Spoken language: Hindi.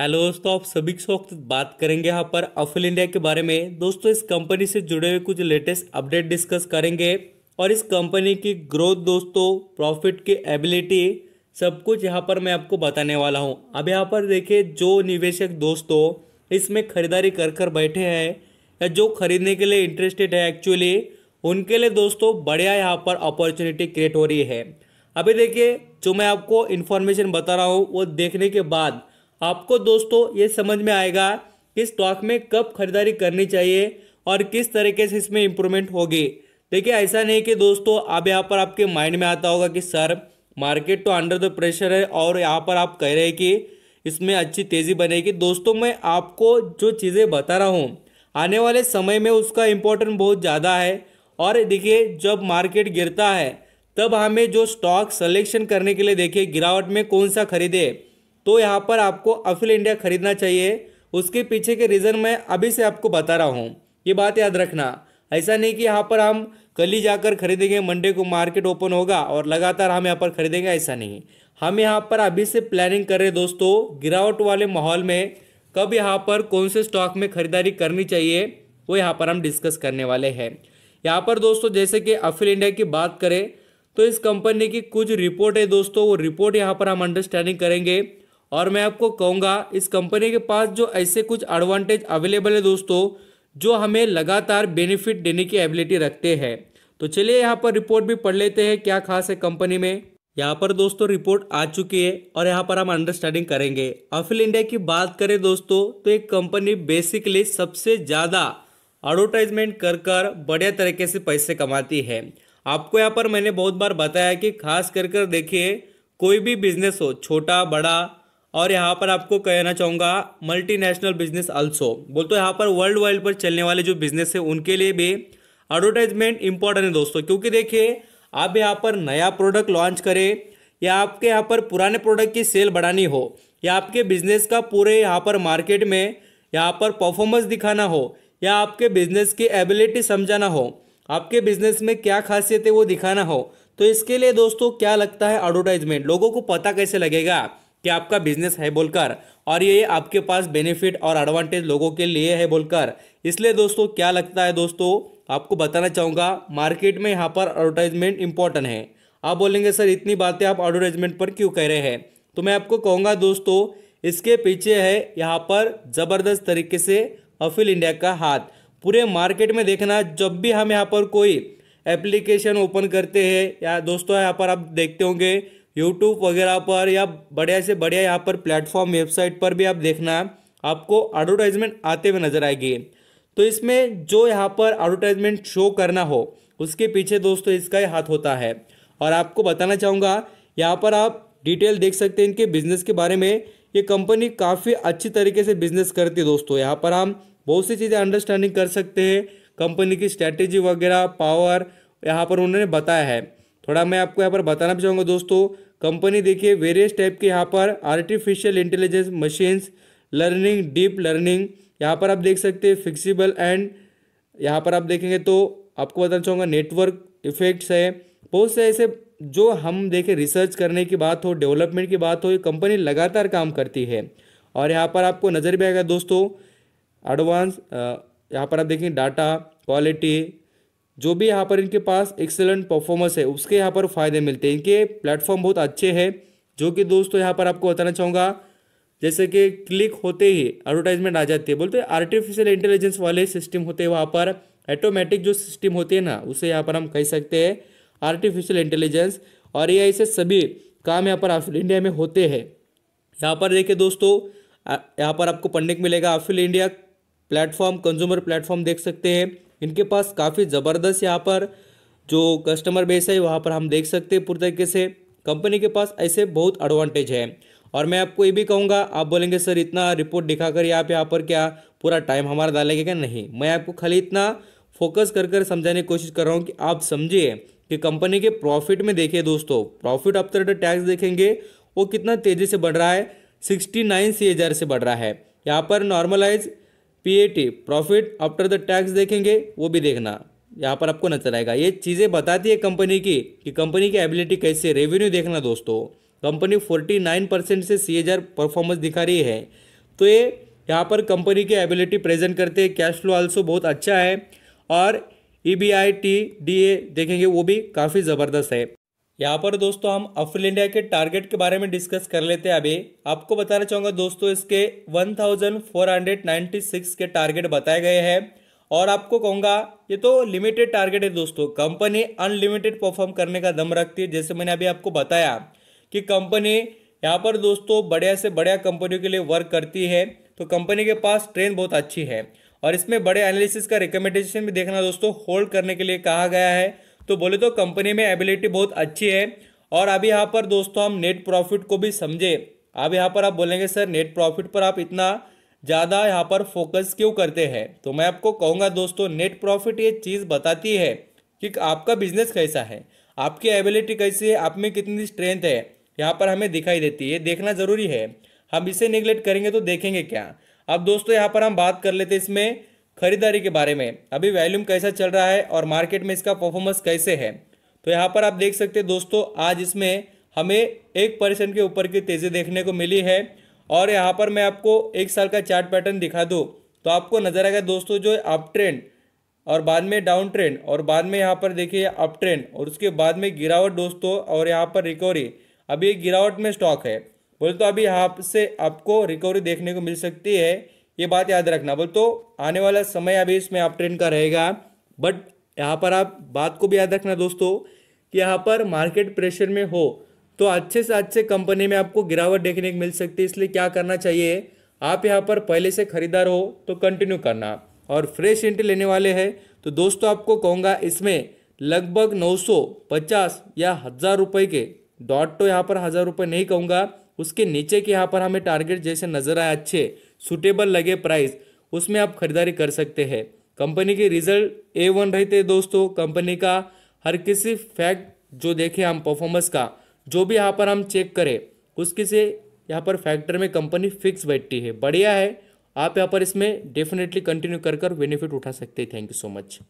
हेलो दोस्तों आप सभी के वक्त बात करेंगे यहाँ पर अफिल इंडिया के बारे में दोस्तों इस कंपनी से जुड़े हुए कुछ लेटेस्ट अपडेट डिस्कस करेंगे और इस कंपनी की ग्रोथ दोस्तों प्रॉफिट की एबिलिटी सब कुछ यहाँ पर मैं आपको बताने वाला हूँ अब यहाँ पर देखिए जो निवेशक दोस्तों इसमें खरीदारी कर कर बैठे हैं या जो खरीदने के लिए इंटरेस्टेड है एक्चुअली उनके लिए दोस्तों बढ़िया यहाँ पर अपॉर्चुनिटी क्रिएट हो रही है अभी देखिए जो मैं आपको इन्फॉर्मेशन बता रहा हूँ वो देखने के बाद आपको दोस्तों ये समझ में आएगा कि स्टॉक में कब खरीदारी करनी चाहिए और किस तरीके से इसमें इम्प्रूवमेंट होगी देखिए ऐसा नहीं कि दोस्तों अब यहाँ पर आपके माइंड में आता होगा कि सर मार्केट तो अंडर द प्रेशर है और यहाँ पर आप कह रहे हैं कि इसमें अच्छी तेज़ी बनेगी दोस्तों मैं आपको जो चीज़ें बता रहा हूँ आने वाले समय में उसका इम्पोर्टेंट बहुत ज़्यादा है और देखिए जब मार्केट गिरता है तब हमें जो स्टॉक सलेक्शन करने के लिए देखिए गिरावट में कौन सा खरीदे तो यहाँ पर आपको अफिल इंडिया खरीदना चाहिए उसके पीछे के रीज़न मैं अभी से आपको बता रहा हूँ ये बात याद रखना ऐसा नहीं कि यहाँ पर हम कल ही जाकर खरीदेंगे मंडे को मार्केट ओपन होगा और लगातार हम यहाँ पर खरीदेंगे ऐसा नहीं हम यहाँ पर अभी से प्लानिंग कर रहे दोस्तों गिरावट वाले माहौल में कब यहाँ पर कौन से स्टॉक में खरीदारी करनी चाहिए वो यहाँ पर हम डिस्कस करने वाले हैं यहाँ पर दोस्तों जैसे कि अफिल इंडिया की बात करें तो इस कंपनी की कुछ रिपोर्ट है दोस्तों वो रिपोर्ट यहाँ पर हम अंडरस्टैंडिंग करेंगे और मैं आपको कहूँगा इस कंपनी के पास जो ऐसे कुछ एडवांटेज अवेलेबल है दोस्तों जो हमें लगातार बेनिफिट देने की एबिलिटी रखते हैं तो चलिए यहाँ पर रिपोर्ट भी पढ़ लेते हैं क्या खास है कंपनी में यहाँ पर दोस्तों रिपोर्ट आ चुकी है और यहाँ पर हम अंडरस्टैंडिंग करेंगे अफिल इंडिया की बात करें दोस्तों तो एक कंपनी बेसिकली सबसे ज़्यादा एडवर्टाइजमेंट कर कर बढ़िया तरीके से पैसे कमाती है आपको यहाँ पर मैंने बहुत बार बताया कि खास कर कर देखिए कोई भी बिजनेस हो छोटा बड़ा और यहाँ पर आपको कहना चाहूँगा मल्टीनेशनल बिजनेस अल्सो बोल तो यहाँ पर वर्ल्ड वाइड पर चलने वाले जो बिजनेस है उनके लिए भी एडवर्टाइजमेंट इंपॉर्टेंट है दोस्तों क्योंकि देखिए आप यहाँ पर नया प्रोडक्ट लॉन्च करें या आपके यहाँ पर पुराने प्रोडक्ट की सेल बढ़ानी हो या आपके बिजनेस का पूरे यहाँ पर मार्केट में यहाँ पर परफॉर्मेंस दिखाना हो या आपके बिजनेस की एबिलिटी समझाना हो आपके बिजनेस में क्या खासियत है वो दिखाना हो तो इसके लिए दोस्तों क्या लगता है एडवर्टाइजमेंट लोगों को पता कैसे लगेगा कि आपका बिजनेस है बोलकर और ये आपके पास बेनिफिट और एडवांटेज लोगों के लिए है बोलकर इसलिए दोस्तों क्या लगता है दोस्तों आपको बताना चाहूँगा मार्केट में यहाँ पर एडवर्टाइजमेंट इंपॉर्टेंट है आप बोलेंगे सर इतनी बातें आप एडवर्टाइजमेंट पर क्यों कह रहे हैं तो मैं आपको कहूँगा दोस्तों इसके पीछे है यहाँ पर ज़बरदस्त तरीके से अफिल इंडिया का हाथ पूरे मार्केट में देखना जब भी हम यहाँ पर कोई एप्लीकेशन ओपन करते हैं या दोस्तों यहाँ पर आप देखते होंगे यूट्यूब वगैरह पर या बढ़िया से बढ़िया यहाँ पर प्लेटफॉर्म वेबसाइट पर भी आप देखना आपको एडवर्टाइजमेंट आते हुए नज़र आएगी तो इसमें जो यहाँ पर एडवर्टाइजमेंट शो करना हो उसके पीछे दोस्तों इसका ही हाथ होता है और आपको बताना चाहूँगा यहाँ पर आप डिटेल देख सकते हैं इनके बिज़नेस के बारे में ये कंपनी काफ़ी अच्छी तरीके से बिज़नेस करती है दोस्तों यहाँ पर हम बहुत सी चीज़ें अंडरस्टैंडिंग कर सकते हैं कंपनी की स्ट्रैटेजी वगैरह पावर यहाँ पर उन्होंने बताया है थोड़ा मैं आपको यहाँ पर बताना भी चाहूँगा दोस्तों कंपनी देखिए वेरियस टाइप के यहाँ पर artificial intelligence machines learning deep learning यहाँ पर आप देख सकते हैं फिक्सिबल एंड यहाँ पर आप देखेंगे तो आपको बताना चाहूँगा नेटवर्क इफेक्ट्स है बहुत से ऐसे जो हम देखें रिसर्च करने की बात हो डेवलपमेंट की बात हो ये कंपनी लगातार काम करती है और यहाँ पर आपको नज़र भी आएगा दोस्तों एडवांस यहाँ पर आप देखेंगे डाटा क्वालिटी जो भी यहाँ पर इनके पास एक्सेलेंट परफॉर्मेंस है उसके यहाँ पर फ़ायदे मिलते हैं इनके प्लेटफॉर्म बहुत अच्छे हैं जो कि दोस्तों यहाँ पर आपको बताना चाहूँगा जैसे कि क्लिक होते ही एडवर्टाइजमेंट आ जाती है बोलते हैं आर्टिफिशियल इंटेलिजेंस वाले सिस्टम होते हैं वहाँ पर ऑटोमेटिक जो सिस्टम होते हैं ना उसे यहाँ पर हम कह सकते हैं आर्टिफिशियल इंटेलिजेंस और ये ऐसे सभी काम यहाँ पर आफिल इंडिया में होते हैं यहाँ पर देखिए दोस्तों यहाँ पर आपको पढ़ने को मिलेगा आफिल इंडिया प्लेटफॉर्म कंज्यूमर प्लेटफॉर्म देख सकते हैं इनके पास काफ़ी ज़बरदस्त यहाँ पर जो कस्टमर बेस है वहाँ पर हम देख सकते हैं पूरी तरीके से कंपनी के पास ऐसे बहुत एडवांटेज है और मैं आपको ये भी कहूँगा आप बोलेंगे सर इतना रिपोर्ट दिखाकर आप यहाँ पर क्या पूरा टाइम हमारा डालेंगे क्या नहीं मैं आपको खाली इतना फोकस कर कर समझाने की कोशिश कर रहा हूँ कि आप समझिए कि कंपनी के प्रॉफिट में देखिए दोस्तों प्रॉफिट तरह टैक्स देखेंगे वो कितना तेज़ी से बढ़ रहा है सिक्सटी नाइन सी से बढ़ रहा है यहाँ पर normalized profit after the tax देखेंगे वो भी देखना यहाँ पर आपको नजर आएगा ये चीज़ें बताती है कंपनी की कि कंपनी की एबिलिटी कैसे रेवेन्यू देखना दोस्तों कंपनी 49 परसेंट से सी परफॉर्मेंस दिखा रही है तो ये यहाँ पर कंपनी की एबिलिटी प्रेजेंट करते हैं कैश फ्लो आल्सो बहुत अच्छा है और E B I T D A देखेंगे वो भी काफ़ी ज़बरदस्त है यहाँ पर दोस्तों हम अफिल इंडिया के टारगेट के बारे में डिस्कस कर लेते हैं अभी आपको बताना चाहूँगा दोस्तों इसके 1496 के टारगेट बताए गए हैं और आपको कहूंगा ये तो लिमिटेड टारगेट है दोस्तों कंपनी अनलिमिटेड परफॉर्म करने का दम रखती है जैसे मैंने अभी आपको बताया कि कंपनी यहाँ पर दोस्तों बढ़िया से बढ़िया कंपनियों के लिए वर्क करती है तो कंपनी के पास ट्रेन बहुत अच्छी है और इसमें बड़े एनालिसिस का रिकमेंडेशन भी देखना दोस्तों होल्ड करने के लिए कहा गया है तो बोले तो कंपनी में एबिलिटी बहुत अच्छी है और अभी यहाँ पर दोस्तों हम नेट प्रॉफिट को भी समझे अब यहाँ पर आप बोलेंगे सर नेट प्रॉफिट पर आप इतना ज़्यादा यहाँ पर फोकस क्यों करते हैं तो मैं आपको कहूँगा दोस्तों नेट प्रॉफिट ये चीज़ बताती है कि आपका बिजनेस कैसा है आपकी एबिलिटी कैसी है आप में कितनी स्ट्रेंथ है यहाँ पर हमें दिखाई देती है देखना ज़रूरी है हम इसे निगलेक्ट करेंगे तो देखेंगे क्या अब दोस्तों यहाँ पर हम बात कर लेते हैं इसमें खरीदारी के बारे में अभी वैल्यूम कैसा चल रहा है और मार्केट में इसका परफॉर्मेंस कैसे है तो यहाँ पर आप देख सकते हैं दोस्तों आज इसमें हमें एक परसेंट के ऊपर की तेज़ी देखने को मिली है और यहाँ पर मैं आपको एक साल का चार्ट पैटर्न दिखा दूँ तो आपको नजर आएगा दोस्तों जो अप ट्रेंड और बाद में डाउन ट्रेंड और बाद में यहाँ पर देखिए अप ट्रेंड और उसके बाद में गिरावट दोस्तों और यहाँ पर रिकवरी अभी गिरावट में स्टॉक है बोले तो अभी यहाँ से आपको रिकवरी देखने को मिल सकती है ये बात याद रखना बोल तो आने वाला समय अभी इसमें आप ट्रेंड का रहेगा बट यहाँ पर आप बात को भी याद रखना दोस्तों कि यहाँ पर मार्केट प्रेशर में हो तो अच्छे से अच्छे कंपनी में आपको गिरावट देखने को मिल सकती है इसलिए क्या करना चाहिए आप यहाँ पर पहले से खरीदार हो तो कंटिन्यू करना और फ्रेश एंट्री लेने वाले हैं तो दोस्तों आपको कहूँगा इसमें लगभग 950 या हज़ार रुपये के डॉट तो यहाँ पर हज़ार रुपये नहीं कहूँगा उसके नीचे के यहाँ पर हमें टारगेट जैसे नज़र आए अच्छे सुटेबल लगे प्राइस उसमें आप खरीदारी कर सकते हैं कंपनी के रिजल्ट ए वन रहते दोस्तों कंपनी का हर किसी फैक्ट जो देखें हम परफॉर्मेंस का जो भी यहाँ पर हम चेक करें उसके से यहाँ पर फैक्टर में कंपनी फिक्स बैठती है बढ़िया है आप यहाँ पर इसमें डेफिनेटली कंटिन्यू कर कर बेनिफिट उठा सकते हैं थैंक यू सो मच